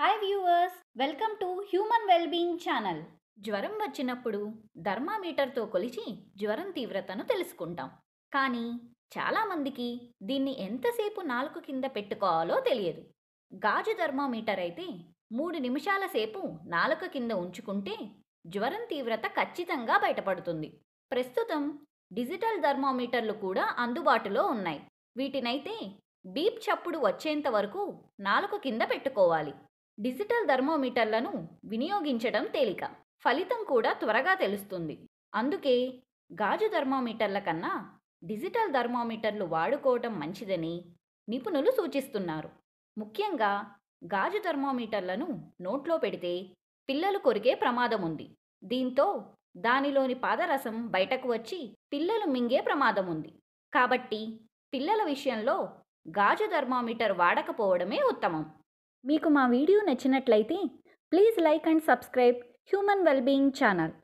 hi viewers welcome to human wellbeing channel జ్వరం వచ్చినప్పుడు ధర్మామీటర్తో కొలిచి జ్వరం తీవ్రతను తెలుసుకుంటాం కానీ చాలామందికి దీన్ని ఎంతసేపు నాలుగు కింద పెట్టుకోవాలో తెలియదు గాజు ధర్మామీటర్ అయితే మూడు నిమిషాల సేపు నాలుక కింద ఉంచుకుంటే జ్వరం తీవ్రత ఖచ్చితంగా బయటపడుతుంది ప్రస్తుతం డిజిటల్ థర్మామీటర్లు కూడా అందుబాటులో ఉన్నాయి వీటినైతే బీప్ చప్పుడు వచ్చేంత వరకు నాలుక కింద పెట్టుకోవాలి డిజిటల్ థర్మోమీటర్లను వినియోగించడం తేలిక ఫలితం కూడా త్వరగా తెలుస్తుంది అందుకే గాజు థర్మోమీటర్ల కన్నా డిజిటల్ థర్మోమీటర్లు వాడుకోవటం మంచిదని నిపుణులు సూచిస్తున్నారు ముఖ్యంగా గాజు థర్మోమీటర్లను నోట్లో పెడితే పిల్లలు కొరికే ప్రమాదం ఉంది దీంతో దానిలోని పాదరసం బయటకు వచ్చి పిల్లలు మింగే ప్రమాదం ఉంది కాబట్టి పిల్లల విషయంలో గాజు థర్మోమీటర్ వాడకపోవడమే ఉత్తమం మీకు మా వీడియో నచ్చినట్లయితే please like and subscribe human wellbeing channel